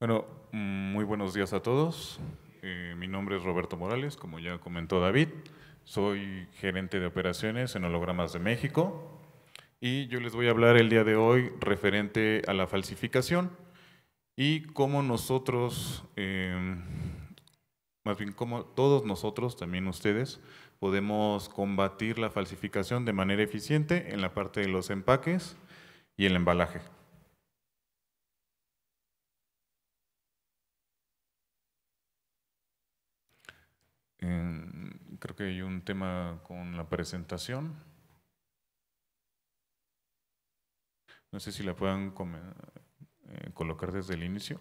Bueno, muy buenos días a todos. Eh, mi nombre es Roberto Morales, como ya comentó David. Soy gerente de operaciones en Hologramas de México y yo les voy a hablar el día de hoy referente a la falsificación y cómo nosotros, eh, más bien cómo todos nosotros, también ustedes, podemos combatir la falsificación de manera eficiente en la parte de los empaques y el embalaje. creo que hay un tema con la presentación. No sé si la puedan eh, colocar desde el inicio.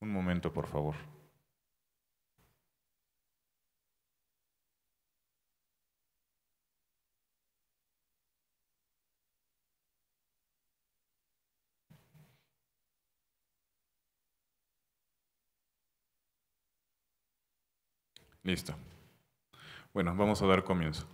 Un momento, por favor. Listo. Bueno, vamos a dar comienzo.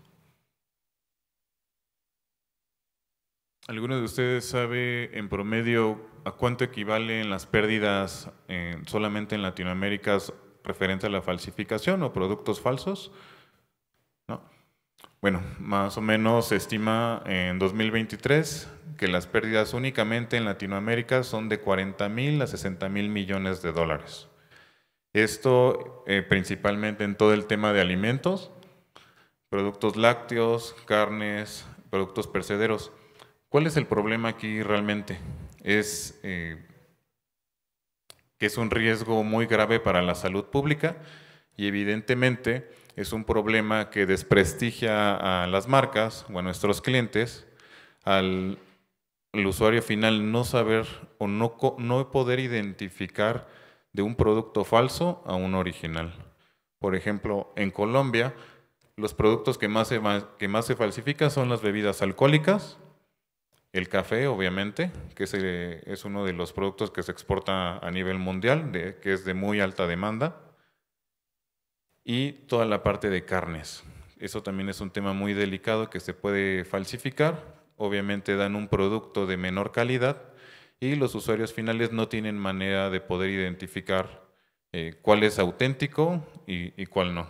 ¿Alguno de ustedes sabe en promedio a cuánto equivalen las pérdidas eh, solamente en Latinoamérica referente a la falsificación o productos falsos? ¿No? Bueno, más o menos se estima en 2023 que las pérdidas únicamente en Latinoamérica son de 40 mil a 60 mil millones de dólares. Esto eh, principalmente en todo el tema de alimentos, productos lácteos, carnes, productos percederos. ¿Cuál es el problema aquí realmente? Es eh, que es un riesgo muy grave para la salud pública y evidentemente es un problema que desprestigia a las marcas o a nuestros clientes al usuario final no saber o no, no poder identificar de un producto falso a un original. Por ejemplo, en Colombia, los productos que más se, que más se falsifican son las bebidas alcohólicas, el café, obviamente, que es, eh, uno de los productos que se exporta a nivel mundial, que es de muy alta demanda, y toda la parte de carnes. Eso también es un tema muy delicado que se puede falsificar. Obviamente dan un producto de menor calidad y los usuarios finales no tienen manera de poder identificar eh, cuál es auténtico y, cuál no.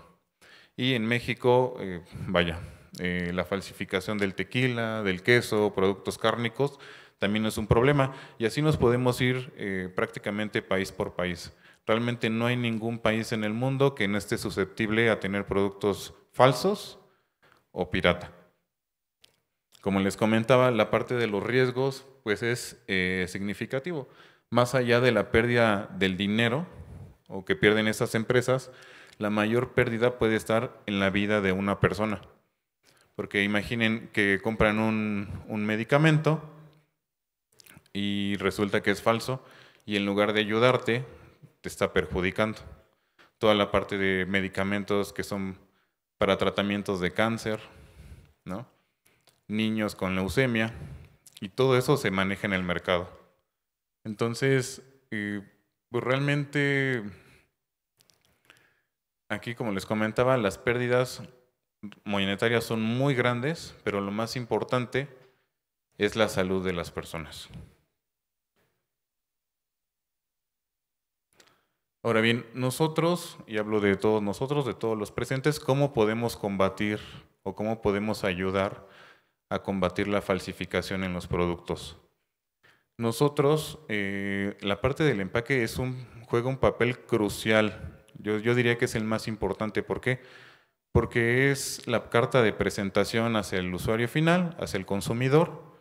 Y en México, eh, vaya, eh, la falsificación del tequila, del queso, productos cárnicos, también es un problema. Y así nos podemos ir prácticamente país por país. Realmente no hay ningún país en el mundo que no esté susceptible a tener productos falsos o pirata. Como les comentaba, la parte de los riesgos pues es eh, significativo. Más allá de la pérdida del dinero o que pierden esas empresas, la mayor pérdida puede estar en la vida de una persona. Porque imaginen que compran un, un medicamento y resulta que es falso y en lugar de ayudarte te está perjudicando. Toda la parte de medicamentos que son para tratamientos de cáncer, ¿no? niños con leucemia, y todo eso se maneja en el mercado. Entonces, eh, pues realmente, aquí como les comentaba, las pérdidas monetarias son muy grandes, pero lo más importante es la salud de las personas. Ahora bien, nosotros, y hablo de todos nosotros, de todos los presentes, ¿cómo podemos combatir o cómo podemos ayudar a combatir la falsificación en los productos. Nosotros, eh, la parte del empaque es juega un papel crucial. Yo, yo diría que es el más importante. ¿Por qué? Porque es la carta de presentación hacia el usuario final, hacia el consumidor,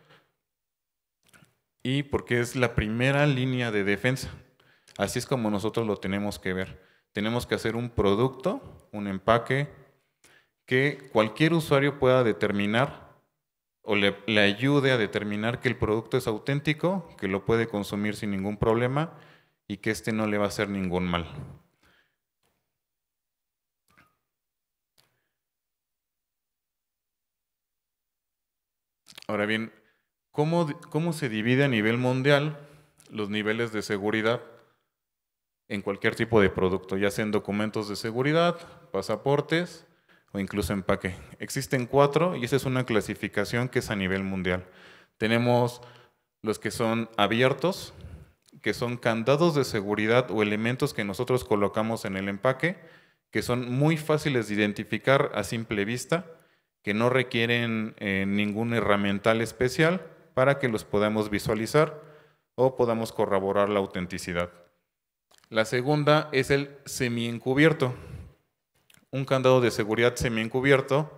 y porque es la primera línea de defensa. Así es como nosotros lo tenemos que ver. Tenemos que hacer un producto, un empaque, que cualquier usuario pueda determinar o le, ayude a determinar que el producto es auténtico, que lo puede consumir sin ningún problema y que este no le va a hacer ningún mal. Ahora bien, ¿cómo, cómo se divide a nivel mundial los niveles de seguridad en cualquier tipo de producto, ya sean documentos de seguridad, pasaportes, o incluso empaque. Existen cuatro y esa es una clasificación que es a nivel mundial. Tenemos los que son abiertos, que son candados de seguridad o elementos que nosotros colocamos en el empaque, que son muy fáciles de identificar a simple vista, que no requieren eh, ningún herramental especial para que los podamos visualizar o podamos corroborar la autenticidad. La segunda es el semi-encubierto, un candado de seguridad semi encubierto,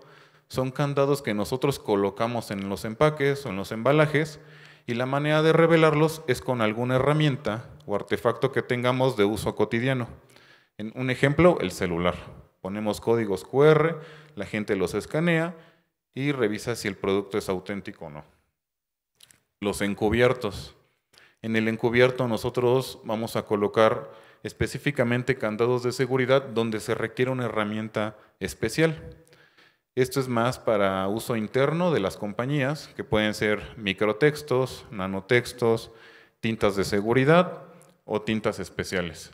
son candados que nosotros colocamos en los empaques o en los embalajes y la manera de revelarlos es con alguna herramienta o artefacto que tengamos de uso cotidiano. En un ejemplo, el celular. Ponemos códigos QR, la gente los escanea y revisa si el producto es auténtico o no. Los encubiertos. En el encubierto nosotros vamos a colocar específicamente candados de seguridad donde se requiere una herramienta especial. Esto es más para uso interno de las compañías, que pueden ser microtextos, nanotextos, tintas de seguridad o tintas especiales.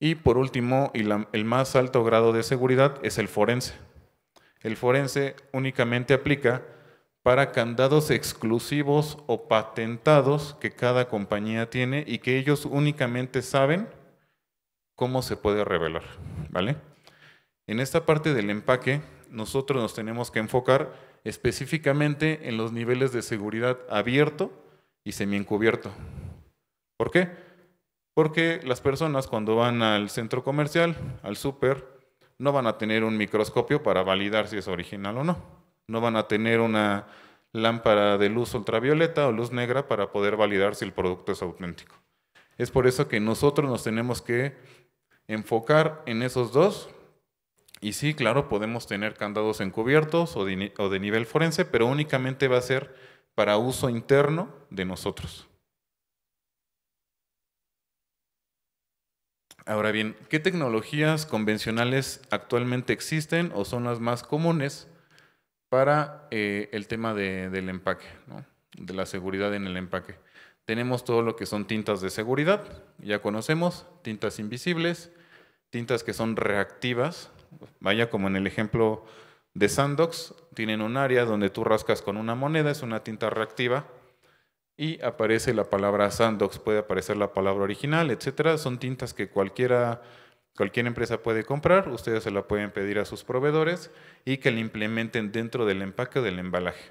Y por último, y el más alto grado de seguridad es el forense. El forense únicamente aplica para candados exclusivos o patentados que cada compañía tiene y que ellos únicamente saben cómo se puede revelar, ¿vale? En esta parte del empaque, nosotros nos tenemos que enfocar específicamente en los niveles de seguridad abierto y semiencubierto. ¿Por qué? Porque las personas cuando van al centro comercial, al súper, no van a tener un microscopio para validar si es original o no. No van a tener una lámpara de luz ultravioleta o luz negra para poder validar si el producto es auténtico. Es por eso que nosotros nos tenemos que enfocar en esos dos. Y sí, claro, podemos tener candados encubiertos o de, nivel forense, pero únicamente va a ser para uso interno de nosotros. Ahora bien, ¿qué tecnologías convencionales actualmente existen o son las más comunes para eh, el tema del empaque, de la seguridad en el empaque? Tenemos todo lo que son tintas de seguridad, ya conocemos, tintas invisibles, tintas que son reactivas, vaya como en el ejemplo de Sandox, tienen un área donde tú rascas con una moneda, es una tinta reactiva, y aparece la palabra Sandox, puede aparecer la palabra original, etcétera. Son tintas que cualquiera, cualquier empresa puede comprar, ustedes se la pueden pedir a sus proveedores y que la implementen dentro del empaque del embalaje.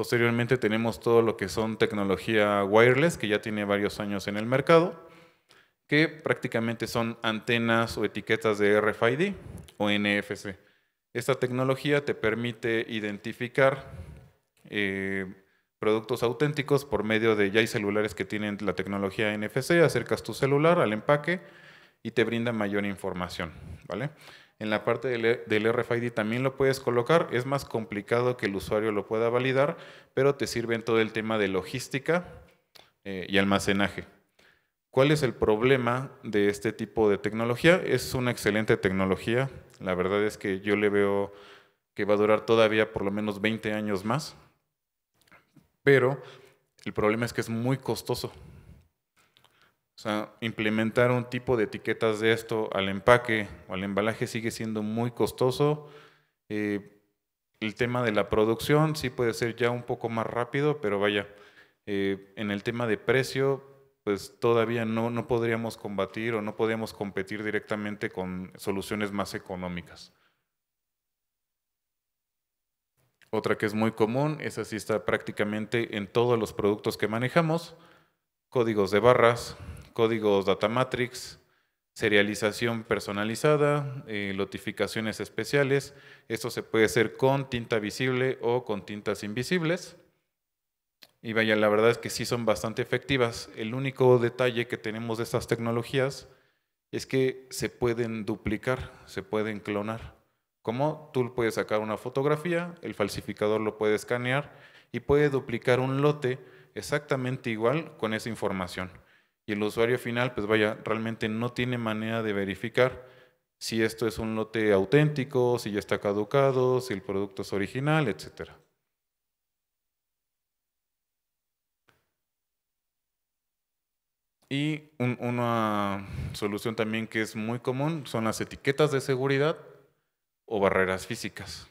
Posteriormente tenemos todo lo que son tecnología wireless, que ya tiene varios años en el mercado, que prácticamente son antenas o etiquetas de RFID o NFC. Esta tecnología te permite identificar eh, productos auténticos por medio de ya hay celulares que tienen la tecnología NFC, acercas tu celular al empaque y te brinda mayor información, ¿vale? en la parte del, e, RFID también lo puedes colocar. Es más complicado que el usuario lo pueda validar, pero te sirve en todo el tema de logística eh, y almacenaje. ¿Cuál es el problema de este tipo de tecnología? Es una excelente tecnología. La verdad es que yo le veo que va a durar todavía por lo menos 20 años más. Pero el problema es que es muy costoso. O sea, implementar un tipo de etiquetas de esto al empaque o al embalaje sigue siendo muy costoso. Eh, el tema de la producción sí puede ser ya un poco más rápido, pero vaya, eh, en el tema de precio, pues todavía no, no podríamos combatir o no podríamos competir directamente con soluciones más económicas. Otra que es muy común, esa sí está prácticamente en todos los productos que manejamos, códigos de barras, códigos data matrix, serialización personalizada, eh, notificaciones especiales. Esto se puede hacer con tinta visible o con tintas invisibles. Y vaya, la verdad es que sí son bastante efectivas. El único detalle que tenemos de estas tecnologías es que se pueden duplicar, se pueden clonar. Como tú puedes sacar una fotografía, el falsificador lo puede escanear y puede duplicar un lote exactamente igual con esa información y el usuario final, pues vaya, realmente no tiene manera de verificar si esto es un lote auténtico, si ya está caducado, si el producto es original, etcétera. Y una solución también que es muy común son las etiquetas de seguridad o barreras físicas.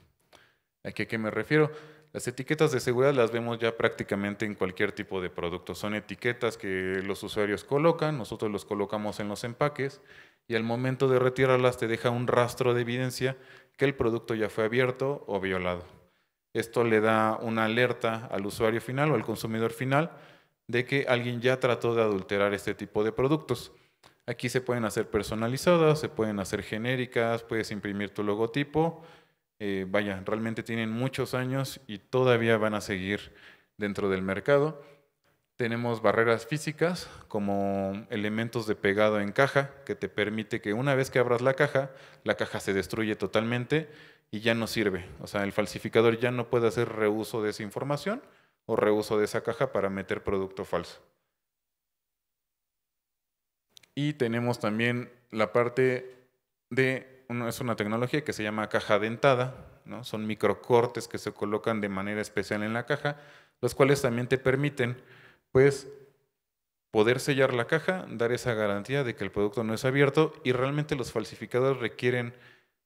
a qué me refiero? Las etiquetas de seguridad las vemos ya prácticamente en cualquier tipo de producto. Son etiquetas que los usuarios colocan, nosotros los colocamos en los empaques y al momento de retirarlas te deja un rastro de evidencia que el producto ya fue abierto o violado. Esto le da una alerta al usuario final o al consumidor final de que alguien ya trató de adulterar este tipo de productos. Aquí se pueden hacer personalizadas, se pueden hacer genéricas, puedes imprimir tu logotipo eh, vaya, realmente tienen muchos años y todavía van a seguir dentro del mercado. Tenemos barreras físicas como elementos de pegado en caja que te permite que una vez que abras la caja, la caja se destruye totalmente y ya no sirve. O sea, el falsificador ya no puede hacer reuso de esa información o reuso de esa caja para meter producto falso. Y tenemos también la parte de es una tecnología que se llama caja dentada, ¿no? son microcortes que se colocan de manera especial en la caja, los cuales también te permiten pues, poder sellar la caja, dar esa garantía de que el producto no es abierto y realmente los falsificadores requieren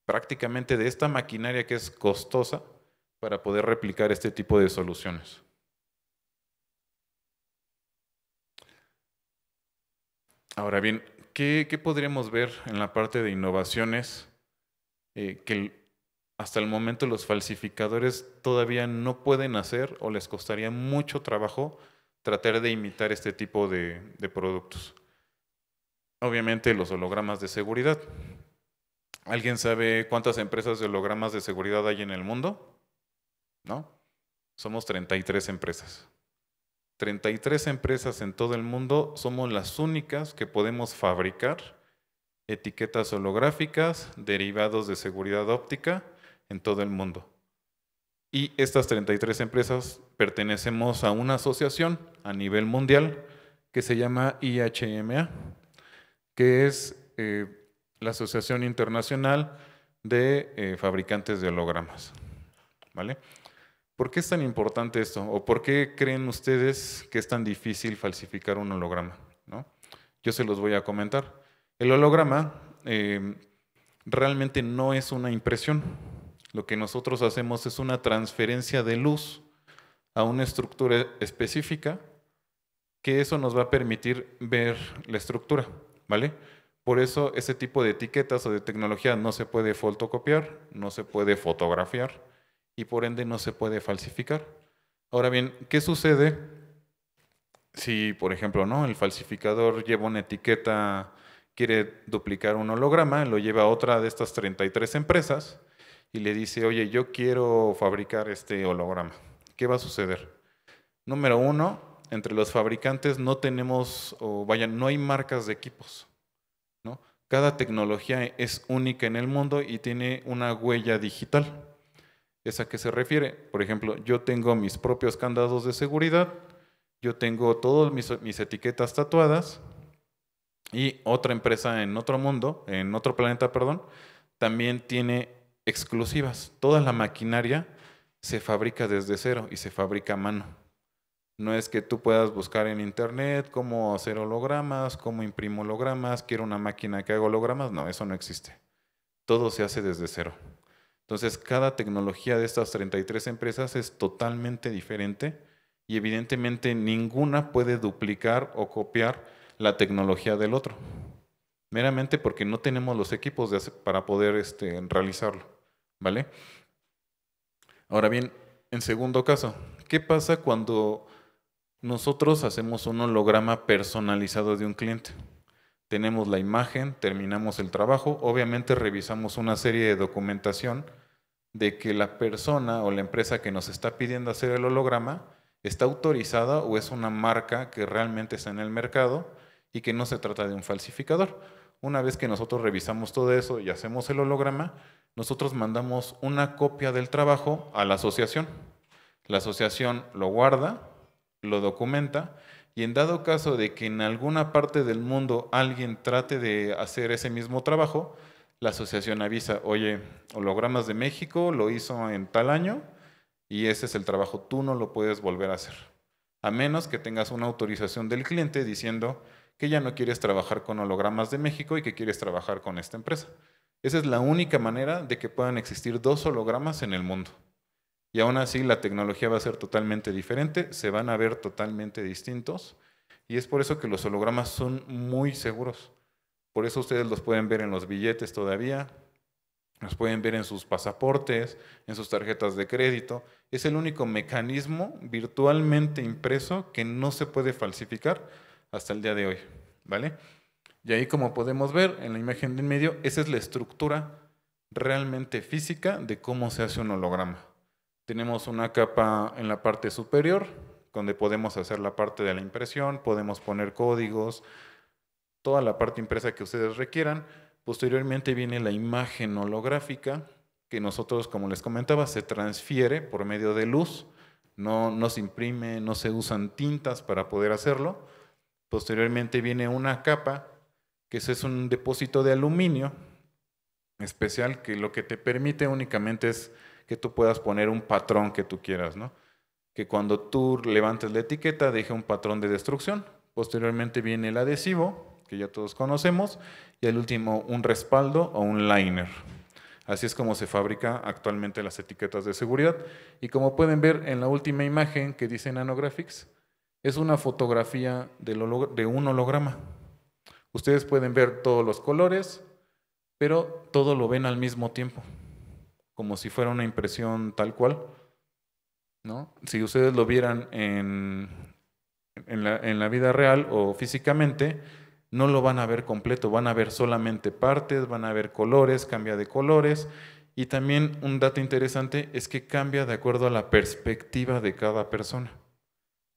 prácticamente de esta maquinaria que es costosa para poder replicar este tipo de soluciones. Ahora bien, ¿qué, podríamos ver en la parte de innovaciones eh, que hasta el momento los falsificadores todavía no pueden hacer o les costaría mucho trabajo tratar de imitar este tipo de, de productos. Obviamente los hologramas de seguridad. ¿Alguien sabe cuántas empresas de hologramas de seguridad hay en el mundo? ¿No? Somos 33 empresas. 33 empresas en todo el mundo somos las únicas que podemos fabricar etiquetas holográficas, derivados de seguridad óptica en todo el mundo. Y estas 33 empresas pertenecemos a una asociación a nivel mundial que se llama IHMA, que es eh, la Asociación Internacional de eh, Fabricantes de Hologramas. ¿Vale? ¿Por qué es tan importante esto? ¿O por qué creen ustedes que es tan difícil falsificar un holograma? ¿No? Yo se los voy a comentar. El holograma em, realmente no es una impresión. Lo que nosotros hacemos es una transferencia de luz a una estructura específica que eso nos va a permitir ver la estructura, ¿vale? Por eso ese tipo de etiquetas o de tecnología no se puede fotocopiar, no se puede fotografiar y por ende no se puede falsificar. Ahora bien, ¿qué sucede si, por ejemplo, no el falsificador lleva una etiqueta quiere duplicar un holograma, lo lleva a otra de estas 33 empresas y le dice, oye, yo quiero fabricar este holograma. ¿Qué va a suceder? Número uno, entre los fabricantes no tenemos, o vaya, no hay marcas de equipos. Cada tecnología es única en el mundo y tiene una huella digital. ¿Es a qué se refiere? Por ejemplo, yo tengo mis propios candados de seguridad, yo tengo todas mis etiquetas tatuadas, y otra empresa en otro mundo, en otro planeta, perdón, también tiene exclusivas. Toda la maquinaria se fabrica desde cero y se fabrica a mano. No es que tú puedas buscar en internet cómo hacer hologramas, cómo imprimir hologramas, quiero una máquina que haga hologramas. No, eso no existe. Todo se hace desde cero. Entonces, cada tecnología de estas 33 empresas es totalmente diferente y evidentemente ninguna puede duplicar o copiar la tecnología del otro, meramente porque no tenemos los equipos para poder este, realizarlo, ¿vale? Ahora bien, en segundo caso, ¿qué pasa cuando nosotros hacemos un holograma personalizado de un cliente? Tenemos la imagen, terminamos el trabajo, obviamente revisamos una serie de documentación de que la persona o la empresa que nos está pidiendo hacer el holograma está autorizada o es una marca que realmente está en el mercado y que no se trata de un falsificador. Una vez que nosotros revisamos todo eso y hacemos el holograma, nosotros mandamos una copia del trabajo a la asociación. La asociación lo guarda, lo documenta y en dado caso de que en alguna parte del mundo alguien trate de hacer ese mismo trabajo, la asociación avisa, oye, hologramas de México lo hizo en tal año y ese es el trabajo, tú no lo puedes volver a hacer a menos que tengas una autorización del cliente diciendo que ya no quieres trabajar con hologramas de México y que quieres trabajar con esta empresa. Esa es la única manera de que puedan existir dos hologramas en el mundo. Y aún así la tecnología va a ser totalmente diferente, se van a ver totalmente distintos y es por eso que los hologramas son muy seguros. Por eso ustedes los pueden ver en los billetes todavía, nos pueden ver en sus pasaportes, en sus tarjetas de crédito. Es el único mecanismo virtualmente impreso que no se puede falsificar hasta el día de hoy. ¿Vale? Y ahí como podemos ver en la imagen del medio, esa es la estructura realmente física de cómo se hace un holograma. Tenemos una capa en la parte superior, donde podemos hacer la parte de la impresión, podemos poner códigos, toda la parte impresa que ustedes requieran. Posteriormente viene la imagen holográfica, que nosotros, como les comentaba, se transfiere por medio de luz, no, no se imprime, no se usan tintas para poder hacerlo. Posteriormente viene una capa, que es un depósito de aluminio especial, que lo que te permite únicamente es que tú puedas poner un patrón que tú quieras, ¿no? Que cuando tú levantes la etiqueta deje un patrón de destrucción. Posteriormente viene el adhesivo, ya todos conocemos, y el último un respaldo o un liner. Así es como se fabrica actualmente las etiquetas de seguridad. Y como pueden ver en la última imagen que dice Nanographics, es una fotografía de un holograma. Ustedes pueden ver todos los colores, pero todo lo ven al mismo tiempo, como si fuera una impresión tal cual. ¿no? Si ustedes lo vieran en, en, en la vida real o físicamente, no lo van a ver completo, van a ver solamente partes, van a ver colores, cambia de colores. Y también un dato interesante es que cambia de acuerdo a la perspectiva de cada persona.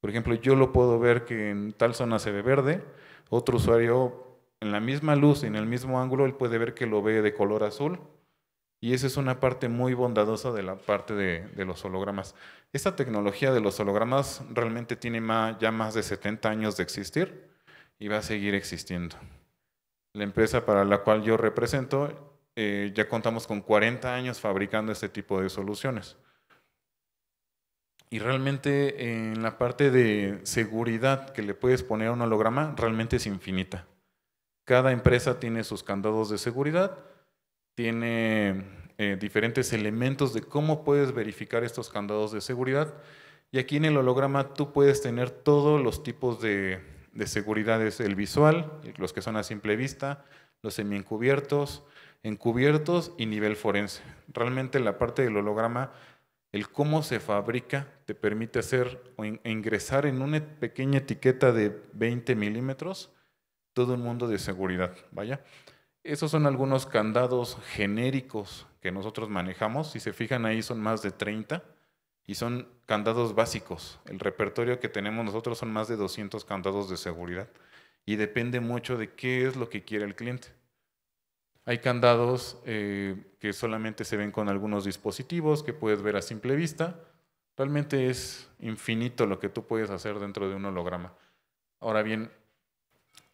Por ejemplo, yo lo puedo ver que en tal zona se ve verde, otro usuario en la misma luz, en el mismo ángulo, él puede ver que lo ve de color azul. Y esa es una parte muy bondadosa de la parte de, los hologramas. Esta tecnología de los hologramas realmente tiene ya más de 70 años de existir y va a seguir existiendo. La empresa para la cual yo represento, eh, ya contamos con 40 años fabricando este tipo de soluciones. Y realmente en la parte de seguridad que le puedes poner a un holograma, realmente es infinita. Cada empresa tiene sus candados de seguridad, tiene eh, diferentes elementos de cómo puedes verificar estos candados de seguridad. Y aquí en el holograma tú puedes tener todos los tipos de de seguridad es el visual, los que son a simple vista, los semiencubiertos, encubiertos y nivel forense. Realmente la parte del holograma, el cómo se fabrica, te permite hacer o ingresar en una pequeña etiqueta de 20 milímetros todo un mundo de seguridad. Vaya, esos son algunos candados genéricos que nosotros manejamos. Si se fijan ahí son más de 30 y son candados básicos. El repertorio que tenemos nosotros son más de 200 candados de seguridad y depende mucho de qué es lo que quiere el cliente. Hay candados eh, que solamente se ven con algunos dispositivos que puedes ver a simple vista. Realmente es infinito lo que tú puedes hacer dentro de un holograma. Ahora bien,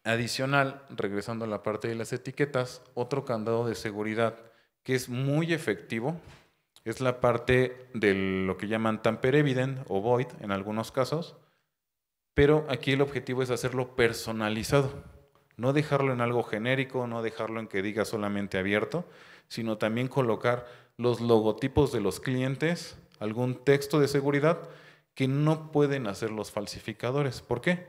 adicional, regresando a la parte de las etiquetas, otro candado de seguridad que es muy efectivo es la parte de lo que llaman tamper evident o void en algunos casos, pero aquí el objetivo es hacerlo personalizado, no dejarlo en algo genérico, no dejarlo en que diga solamente abierto, sino también colocar los logotipos de los clientes, algún texto de seguridad que no pueden hacer los falsificadores. ¿Por qué?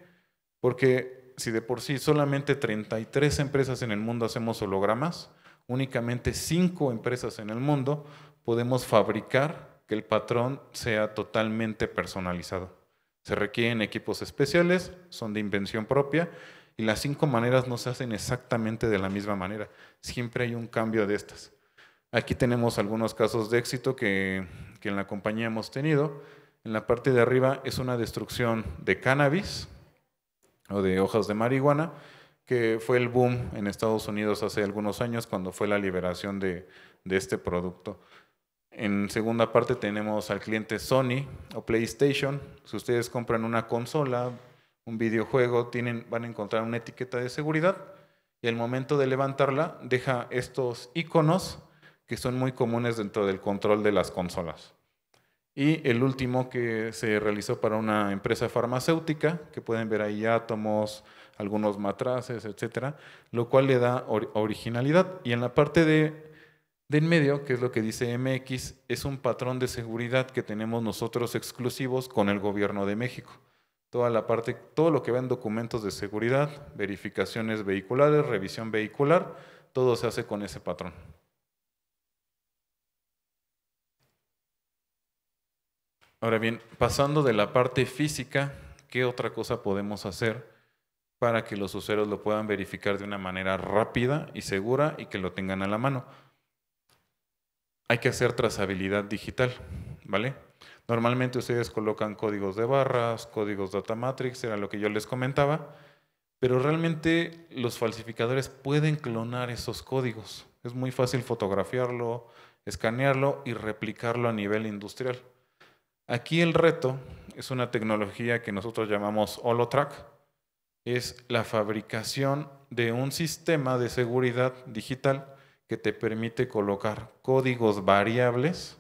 Porque si de por sí solamente 33 empresas en el mundo hacemos hologramas, únicamente 5 empresas en el mundo podemos fabricar que el patrón sea totalmente personalizado. Se requieren equipos especiales, son de invención propia y las cinco maneras no se hacen exactamente de la misma manera. Siempre hay un cambio de estas. Aquí tenemos algunos casos de éxito que, en la compañía hemos tenido. En la parte de arriba es una destrucción de cannabis o de hojas de marihuana, que fue el boom en Estados Unidos hace algunos años cuando fue la liberación de, de este producto. En segunda parte tenemos al cliente Sony o PlayStation. Si ustedes compran una consola, un videojuego, tienen, van a encontrar una etiqueta de seguridad y al momento de levantarla deja estos iconos que son muy comunes dentro del control de las consolas. Y el último que se realizó para una empresa farmacéutica, que pueden ver ahí átomos, algunos matraces, etcétera, lo cual le da originalidad. Y en la parte de de en medio, que es lo que dice MX, es un patrón de seguridad que tenemos nosotros exclusivos con el gobierno de México. Toda la parte, todo lo que en documentos de seguridad, verificaciones vehiculares, revisión vehicular, todo se hace con ese patrón. Ahora bien, pasando de la parte física, ¿qué otra cosa podemos hacer para que los usuarios lo puedan verificar de una manera rápida y segura y que lo tengan a la mano? hay que hacer trazabilidad digital, ¿vale? Normalmente ustedes colocan códigos de barras, códigos data matrix, era lo que yo les comentaba, pero realmente los falsificadores pueden clonar esos códigos. Es muy fácil fotografiarlo, escanearlo y replicarlo a nivel industrial. Aquí el reto es una tecnología que nosotros llamamos Holotrack, es la fabricación de un sistema de seguridad digital que te permite colocar códigos variables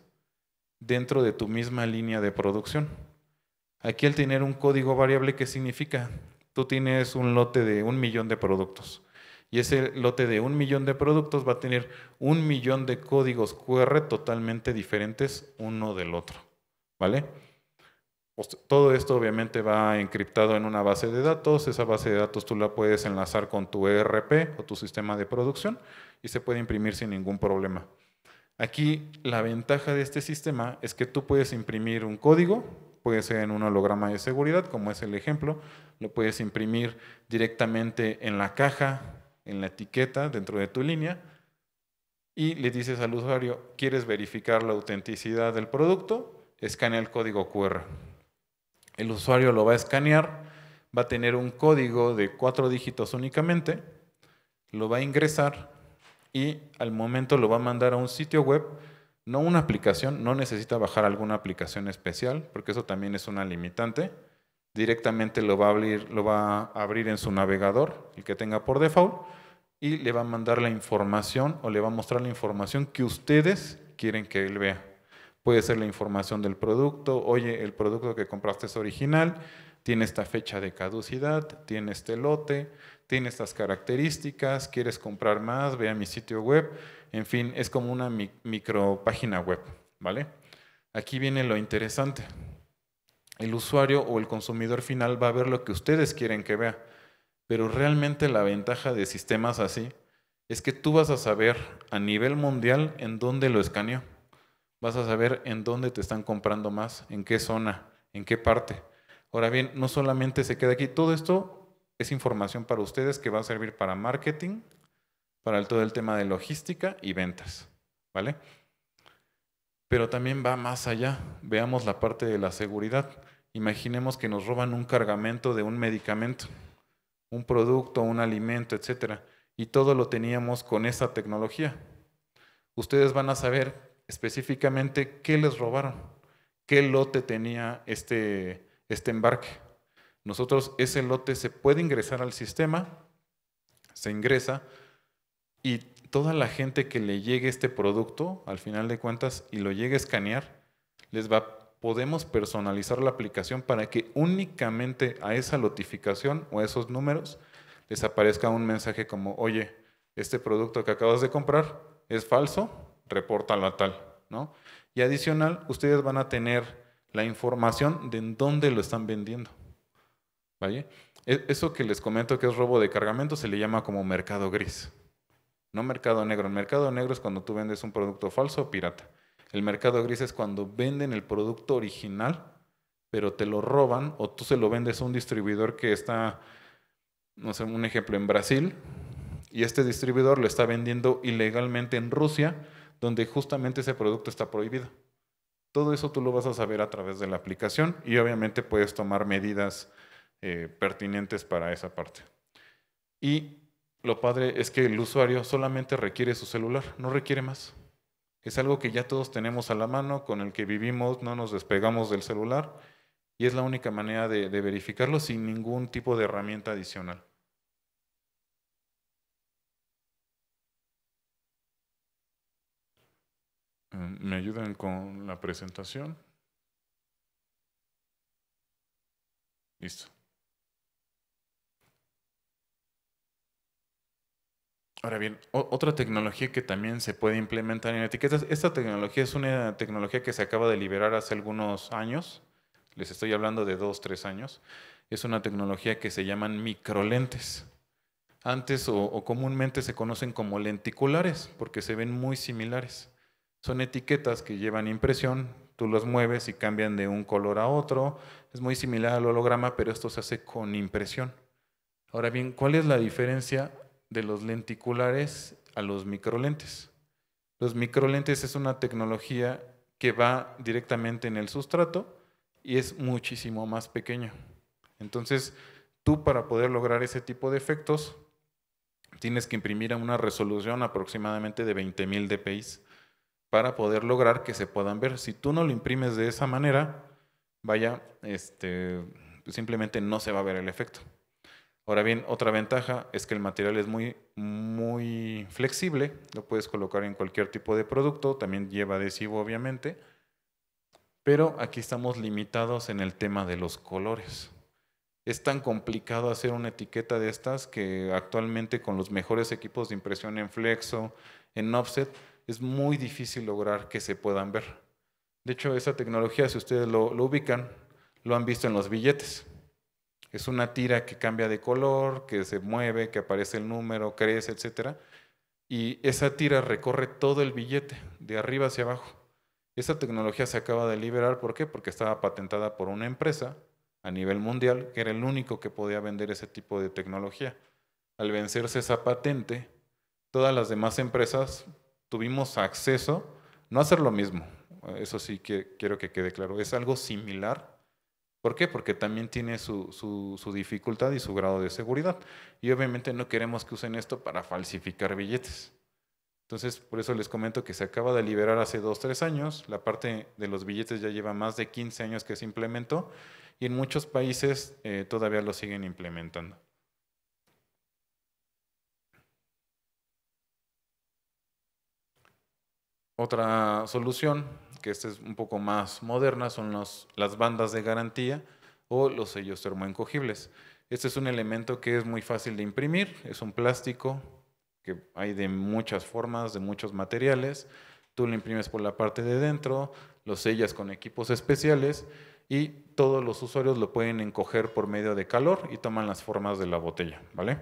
dentro de tu misma línea de producción. Aquí al tener un código variable, ¿qué significa? Tú tienes un lote de un millón de productos y ese lote de un millón de productos va a tener un millón de códigos QR totalmente diferentes uno del otro, ¿vale? Pues, todo esto obviamente va encriptado en una base de datos. Esa base de datos tú la puedes enlazar con tu ERP o tu sistema de producción y se puede imprimir sin ningún problema. Aquí la ventaja de este sistema es que tú puedes imprimir un código, puede ser en un holograma de seguridad, como es el ejemplo, lo puedes imprimir directamente en la caja, en la etiqueta, dentro de tu línea, y le dices al usuario, ¿quieres verificar la autenticidad del producto? Escanea el código QR. El usuario lo va a escanear, va a tener un código de cuatro dígitos únicamente, lo va a ingresar y al momento lo va a mandar a un sitio web, no una aplicación, no necesita bajar alguna aplicación especial, porque eso también es una limitante. Directamente lo va a abrir, lo va a abrir en su navegador, el que tenga por default, y le va a mandar la información o le va a mostrar la información que ustedes quieren que él vea. Puede ser la información del producto, oye, el producto que compraste es original, tiene esta fecha de caducidad, tiene este lote, tiene estas características, quieres comprar más, ve a mi sitio web, en fin, es como una micro web, ¿vale? Aquí viene lo interesante. El usuario o el consumidor final va a ver lo que ustedes quieren que vea, pero realmente la ventaja de sistemas así es que tú vas a saber a nivel mundial en dónde lo escaneó, vas a saber en dónde te están comprando más, en qué zona, en qué parte Ahora bien, no solamente se queda aquí, todo esto es información para ustedes que va a servir para marketing, para todo el tema de logística y ventas, ¿vale? Pero también va más allá. Veamos la parte de la seguridad. Imaginemos que nos roban un cargamento de un medicamento, un producto, un alimento, etc. y todo lo teníamos con esa tecnología. Ustedes van a saber específicamente qué les robaron, qué lote tenía este este embarque. Nosotros ese lote se puede ingresar al sistema, se ingresa y toda la gente que le llegue este producto, al final de cuentas, y lo llegue a escanear, les va podemos personalizar la aplicación para que únicamente a esa notificación o a esos números les aparezca un mensaje como, oye, este producto que acabas de comprar es falso, repórtalo a tal, ¿no? Y adicional, ustedes van a tener la información de en dónde lo están vendiendo. ¿Vale? E, eso que les comento que es robo de cargamento se le llama como mercado gris. No mercado negro. El mercado negro es cuando tú vendes un producto falso o pirata. El mercado gris es cuando venden el producto original, pero te lo roban o tú se lo vendes a un distribuidor que está, no sé, un ejemplo, en Brasil y este distribuidor lo está vendiendo ilegalmente en Rusia, donde justamente ese producto está prohibido. Todo eso tú lo vas a saber a través de la aplicación y obviamente puedes tomar medidas eh, pertinentes para esa parte. Y lo padre es que el usuario solamente requiere su celular, no requiere más. Es algo que ya todos tenemos a la mano, con el que vivimos, no nos despegamos del celular y es la única manera de verificarlo sin ningún tipo de herramienta adicional. Mm, ¿Me ayudan con la presentación? Listo. Ahora bien, otra tecnología que también se puede implementar en etiquetas, esta tecnología es una tecnología que se acaba de liberar hace algunos años, les estoy hablando de dos, tres años, es una tecnología que se llaman microlentes. Antes o comúnmente se conocen como lenticulares porque se ven muy similares. Son etiquetas que llevan impresión, tú los mueves y cambian de un color a otro. Es muy similar al holograma, pero esto se hace con impresión. Ahora bien, ¿cuál es la diferencia de los lenticulares a los microlentes? Los microlentes es una tecnología que va directamente en el sustrato y es muchísimo más pequeño. Entonces, tú para poder lograr ese tipo de efectos tienes que imprimir a una resolución aproximadamente de 20.000 dpi para poder lograr que se puedan ver. Si tú no lo imprimes de esa manera, vaya, este, simplemente no se va a ver el efecto. Ahora bien, otra ventaja es que el material es muy, muy flexible, lo puedes colocar en cualquier tipo de producto, también lleva adhesivo obviamente, pero aquí estamos limitados en el tema de los colores. Es tan complicado hacer una etiqueta de estas que actualmente con los mejores equipos de impresión en flexo, en offset, es muy difícil lograr que se puedan ver. De hecho, esa tecnología, si ustedes lo, ubican, lo han visto en los billetes. Es una tira que cambia de color, que se mueve, que aparece el número, crece, etc. Y esa tira recorre todo el billete, de arriba hacia abajo. Esa tecnología se acaba de liberar, ¿por qué? Porque estaba patentada por una empresa a nivel mundial, que era el único que podía vender ese tipo de tecnología. Al vencerse esa patente, todas las demás empresas tuvimos acceso, no hacer lo mismo, eso sí que, quiero que quede claro, es algo similar. ¿Por qué? Porque también tiene su, dificultad y su grado de seguridad. Y obviamente no queremos que usen esto para falsificar billetes. Entonces, por eso les comento que se acaba de liberar hace dos, tres años. La parte de los billetes ya lleva más de 15 años que se implementó y en muchos países eh, todavía lo siguen implementando. Otra solución, que esta es un poco más moderna, son las bandas de garantía o los sellos termoencogibles. Este es un elemento que es muy fácil de imprimir, es un plástico que hay de muchas formas, de muchos materiales. Tú lo imprimes por la parte de dentro, lo sellas con equipos especiales y todos los usuarios lo pueden encoger por medio de calor y toman las formas de la botella, ¿vale?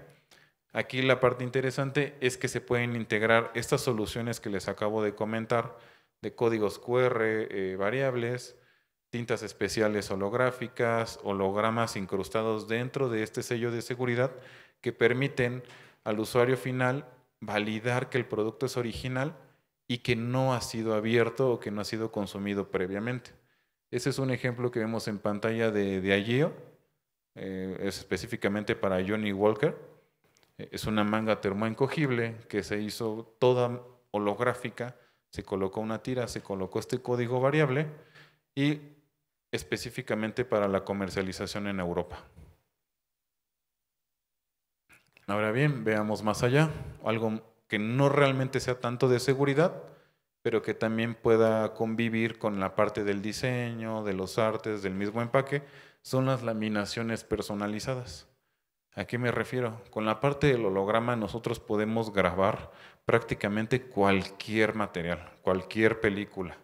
Aquí la parte interesante es que se pueden integrar estas soluciones que les acabo de comentar, de códigos QR, eh, variables, tintas especiales holográficas, hologramas incrustados dentro de este sello de seguridad que permiten al usuario final validar que el producto es original y que no ha sido abierto o que no ha sido consumido previamente. Ese es un ejemplo que vemos en pantalla de, de eh, es específicamente para Johnny Walker eh, es una manga termoencogible que se hizo toda holográfica, se colocó una tira, se colocó este código variable y específicamente para la comercialización en Europa. Ahora bien, veamos más allá, algo que no realmente sea tanto de seguridad, pero que también pueda convivir con la parte del diseño, de los artes, del mismo empaque, son las laminaciones personalizadas. ¿A qué me refiero? Con la parte del holograma nosotros podemos grabar prácticamente cualquier material, cualquier película.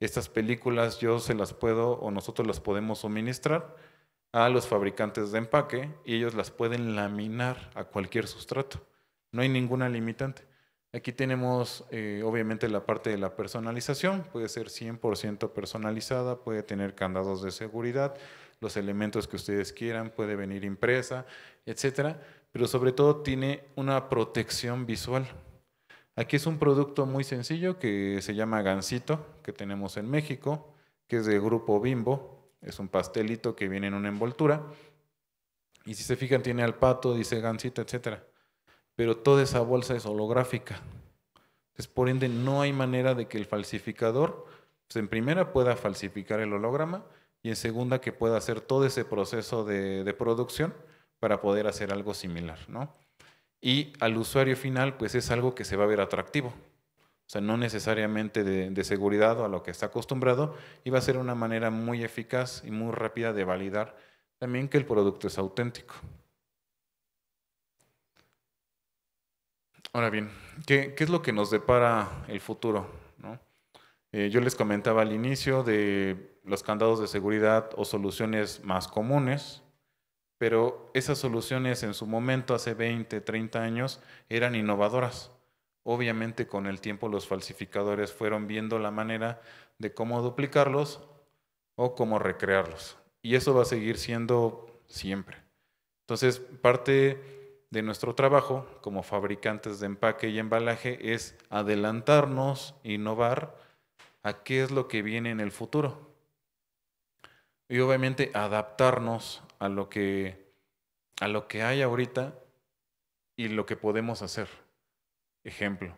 Estas películas yo se las puedo o nosotros las podemos suministrar a los fabricantes de empaque y ellos las pueden laminar a cualquier sustrato. No hay ninguna limitante. Aquí tenemos eh, obviamente la parte de la personalización, puede ser 100% personalizada, puede tener candados de seguridad, los elementos que ustedes quieran, puede venir impresa, etcétera, pero sobre todo tiene una protección visual. Aquí es un producto muy sencillo que se llama Gancito, que tenemos en México, que es de grupo Bimbo, es un pastelito que viene en una envoltura. Y si se fijan, tiene al pato, dice Gancito, etcétera. Pero toda esa bolsa es holográfica. Entonces, por ende, no hay manera de que el falsificador, pues, en primera, pueda falsificar el holograma y en segunda que pueda hacer todo ese proceso de, producción para poder hacer algo similar, Y al usuario final, pues es algo que se va a ver atractivo. O sea, no necesariamente de, seguridad o a lo que está acostumbrado, y va a ser una manera muy eficaz y muy rápida de validar también que el producto es auténtico. Ahora bien, qué es lo que nos depara el futuro? Eh, yo les comentaba al inicio de los candados de seguridad o soluciones más comunes, pero esas soluciones en su momento, hace 20, 30 años, eran innovadoras. Obviamente con el tiempo los falsificadores fueron viendo la manera de cómo duplicarlos o cómo recrearlos. Y eso va a seguir siendo siempre. Entonces, parte de nuestro trabajo como fabricantes de empaque y embalaje es adelantarnos, innovar a qué es lo que viene en el futuro. Y obviamente adaptarnos a lo que, hay ahorita y lo que podemos hacer. Ejemplo,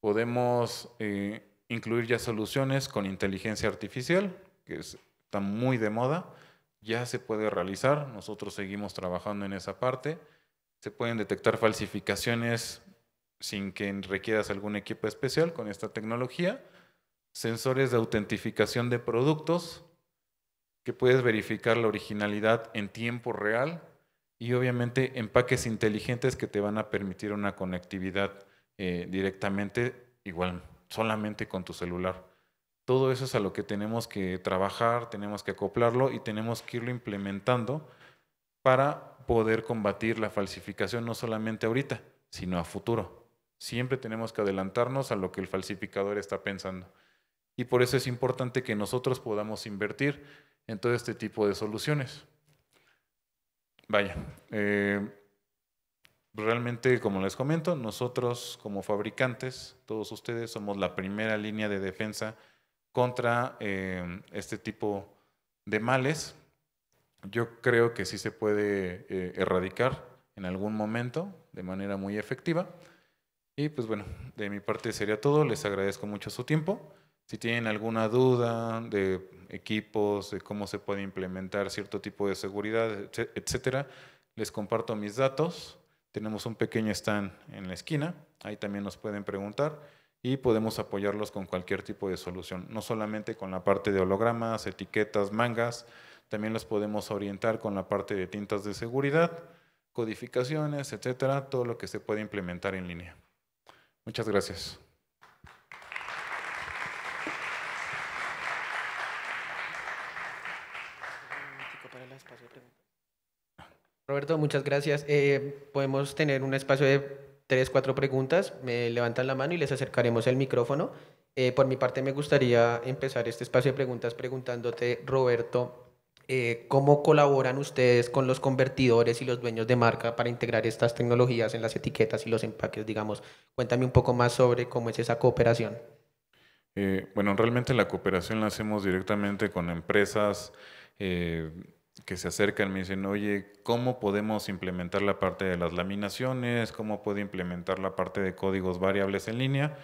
podemos eh, incluir ya soluciones con inteligencia artificial, que está muy de moda, ya se puede realizar, nosotros seguimos trabajando en esa parte, se pueden detectar falsificaciones sin que requieras algún equipo especial con esta tecnología sensores de autentificación de productos, que puedes verificar la originalidad en tiempo real y obviamente empaques inteligentes que te van a permitir una conectividad eh, directamente, igual, solamente con tu celular. Todo eso es a lo que tenemos que trabajar, tenemos que acoplarlo y tenemos que irlo implementando para poder combatir la falsificación no solamente ahorita, sino a futuro. Siempre tenemos que adelantarnos a lo que el falsificador está pensando y por eso es importante que nosotros podamos invertir en todo este tipo de soluciones. Vaya, eh, realmente como les comento, nosotros como fabricantes, todos ustedes somos la primera línea de defensa contra eh, este tipo de males. Yo creo que sí se puede eh, erradicar en algún momento de manera muy efectiva. Y pues bueno, de mi parte sería todo. Les agradezco mucho su tiempo. Si tienen alguna duda de equipos, de cómo se puede implementar cierto tipo de seguridad, etcétera, les comparto mis datos. Tenemos un pequeño stand en la esquina, ahí también nos pueden preguntar y podemos apoyarlos con cualquier tipo de solución, no solamente con la parte de hologramas, etiquetas, mangas, también los podemos orientar con la parte de tintas de seguridad, codificaciones, etcétera, todo lo que se puede implementar en línea. Muchas gracias. Roberto, muchas gracias. Eh, podemos tener un espacio de tres, cuatro preguntas. Me levantan la mano y les acercaremos el micrófono. Eh, por mi parte, me gustaría empezar este espacio de preguntas preguntándote, Roberto, eh, ¿cómo colaboran ustedes con los convertidores y los dueños de marca para integrar estas tecnologías en las etiquetas y los empaques, digamos? Cuéntame un poco más sobre cómo es esa cooperación. bueno, realmente la cooperación la hacemos directamente con empresas que se acercan me dicen, oye, ¿cómo podemos implementar la parte de las laminaciones? ¿Cómo puedo implementar la parte de códigos variables en línea?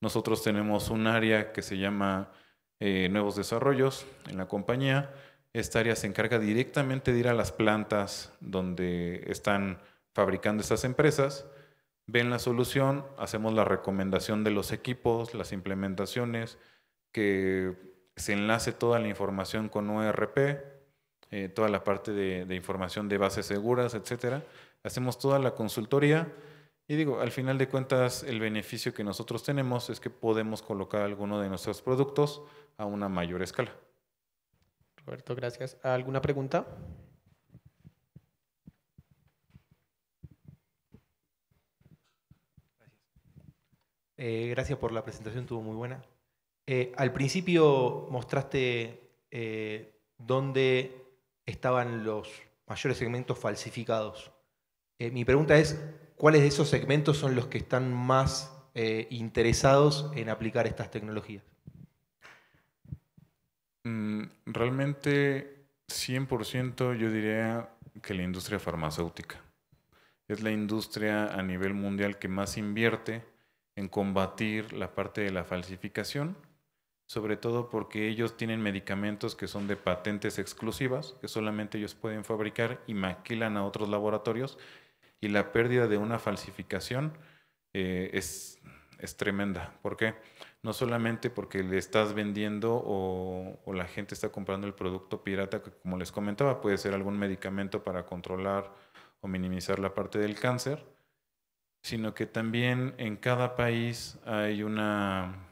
Nosotros tenemos un área que se llama eh, Nuevos Desarrollos en la compañía. Esta área se encarga directamente de ir a las plantas donde están fabricando estas empresas, ven la solución, hacemos la recomendación de los equipos, las implementaciones, que se enlace toda la información con URP. Eh, toda la parte de, información de bases seguras, etcétera. Hacemos toda la consultoría y digo, al final de cuentas, el beneficio que nosotros tenemos es que podemos colocar alguno de nuestros productos a una mayor escala. Roberto, gracias. ¿Alguna pregunta? gracias eh, por la presentación, estuvo muy buena. Eh, al principio mostraste dónde estaban los mayores segmentos falsificados. Eh, mi pregunta es, ¿cuáles de esos segmentos son los que están más eh, interesados en aplicar estas tecnologías? Mm, realmente 100% yo diría que la industria farmacéutica. Es la industria a nivel mundial que más invierte en combatir la parte de la falsificación sobre todo porque ellos tienen medicamentos que son de patentes exclusivas, que solamente ellos pueden fabricar y maquilan a otros laboratorios, y la pérdida de una falsificación eh, es, tremenda. ¿Por qué? No solamente porque le estás vendiendo o la gente está comprando el producto pirata, que como les comentaba, puede ser algún medicamento para controlar o minimizar la parte del cáncer, sino que también en cada país hay una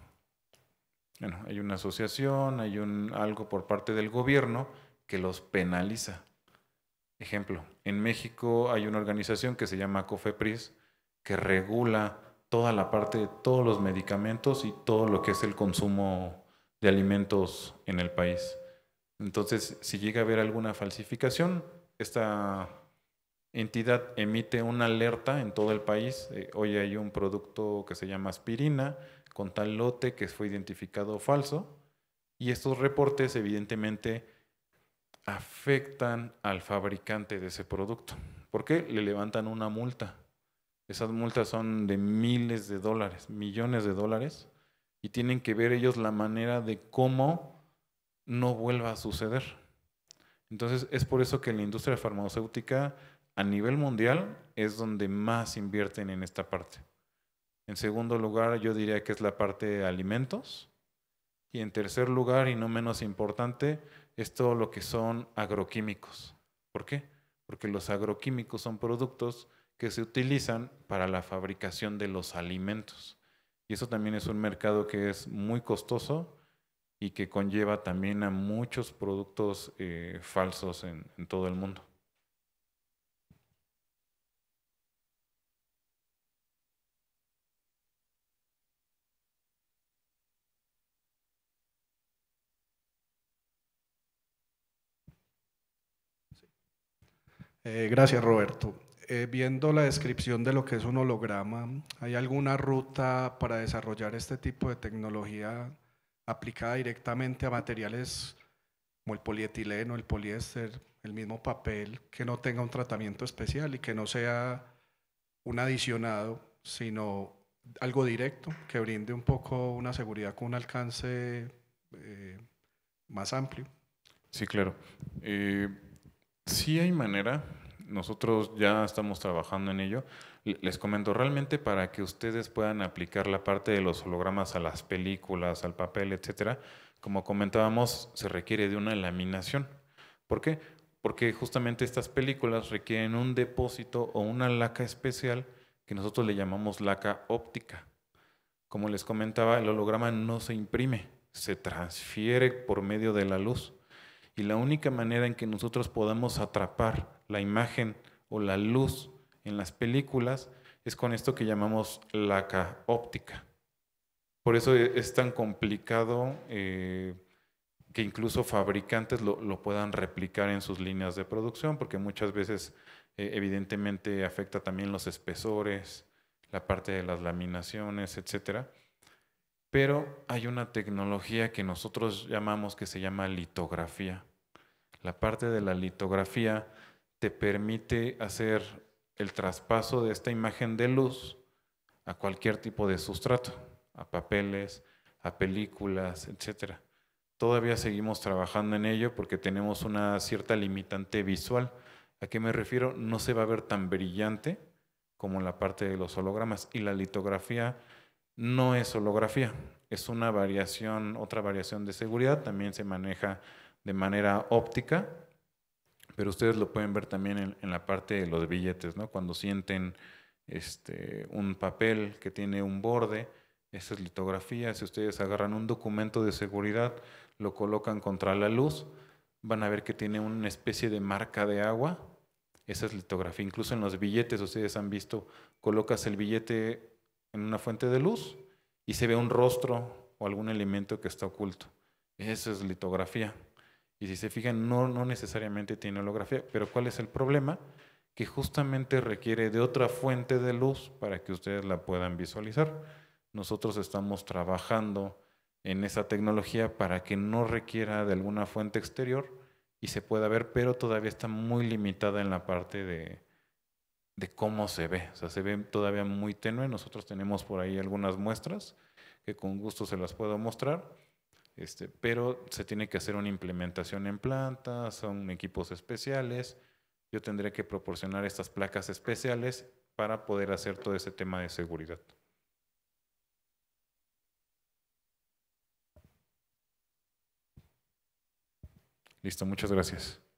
bueno, hay una asociación, hay algo por parte del gobierno que los penaliza. Ejemplo, en México hay una organización que se llama COFEPRIS que regula toda la parte de todos los medicamentos y todo lo que es el consumo de alimentos en el país. Entonces, si llega a haber alguna falsificación, esta entidad emite una alerta en todo el país. Eh, hoy hay un producto que se llama aspirina con tal lote que fue identificado falso. Y estos reportes evidentemente afectan al fabricante de ese producto, ¿Por qué? le levantan una multa. Esas multas son de miles de dólares, millones de dólares, y tienen que ver ellos la manera de cómo no vuelva a suceder. Entonces es por eso que la industria farmacéutica a nivel mundial es donde más invierten en esta parte. En segundo lugar, yo diría que es la parte de alimentos. Y en tercer lugar, y no menos importante, es todo lo que son agroquímicos. ¿Por qué? Porque los agroquímicos son productos que se utilizan para la fabricación de los alimentos. Y eso también es un mercado que es muy costoso y que conlleva también a muchos productos eh, falsos en todo el mundo. Eh, gracias, Roberto. Eh, viendo la descripción de lo que es un holograma, ¿hay alguna ruta para desarrollar este tipo de tecnología aplicada directamente a materiales como el polietileno, el poliéster, el mismo papel, que no tenga un tratamiento especial y que no sea un adicionado, sino algo directo, que brinde un poco una seguridad con un alcance eh, más amplio? Sí, claro. Sí hay manera. Nosotros ya estamos trabajando en ello. Les comento, realmente para que ustedes puedan aplicar la parte de los hologramas a las películas, al papel, etcétera, como comentábamos, se requiere de una laminación. ¿Por qué? Porque justamente estas películas requieren un depósito o una laca especial que nosotros le llamamos laca óptica. Como les comentaba, el holograma no se imprime, se transfiere por medio de la luz. Y la única manera en que nosotros podamos atrapar la imagen o la luz en las películas es con esto que llamamos laca óptica. Por eso e-, es tan complicado eh, que incluso fabricantes lo, puedan replicar en sus líneas de producción, porque muchas veces eh, evidentemente afecta también los espesores, la parte de las laminaciones, etcétera. Pero hay una tecnología que nosotros llamamos que se llama litografía. La parte de la litografía te permite hacer el traspaso de esta imagen de luz a cualquier tipo de sustrato, a papeles, a películas, etc. Todavía seguimos trabajando en ello porque tenemos una cierta limitante visual. ¿A qué me refiero? No se va a ver tan brillante como la parte de los hologramas y la litografía no es holografía, es una variación, otra variación de seguridad, también se maneja de manera óptica, pero ustedes lo pueden ver también en, la parte de los billetes, ¿no? Cuando sienten este, un papel que tiene un borde, esa es litografía, si ustedes agarran un documento de seguridad, lo colocan contra la luz, van a ver que tiene una especie de marca de agua, esa es litografía, incluso en los billetes ustedes han visto, colocas el billete en una fuente de luz y se ve un rostro o algún elemento que está oculto. Eso es litografía. Y si se fijan, no, no necesariamente tiene holografía, pero ¿cuál es el problema? Que justamente requiere de otra fuente de luz para que ustedes la puedan visualizar. Nosotros estamos trabajando en esa tecnología para que no requiera de alguna fuente exterior y se pueda ver, pero todavía está muy limitada en la parte de, de cómo se ve. O sea, se ve todavía muy tenue. Nosotros tenemos por ahí algunas muestras que con gusto se las puedo mostrar. Este, pero se tiene que hacer una implementación en planta, son equipos especiales. Yo tendré que proporcionar estas placas especiales para poder hacer todo ese tema de seguridad. Listo, muchas gracias.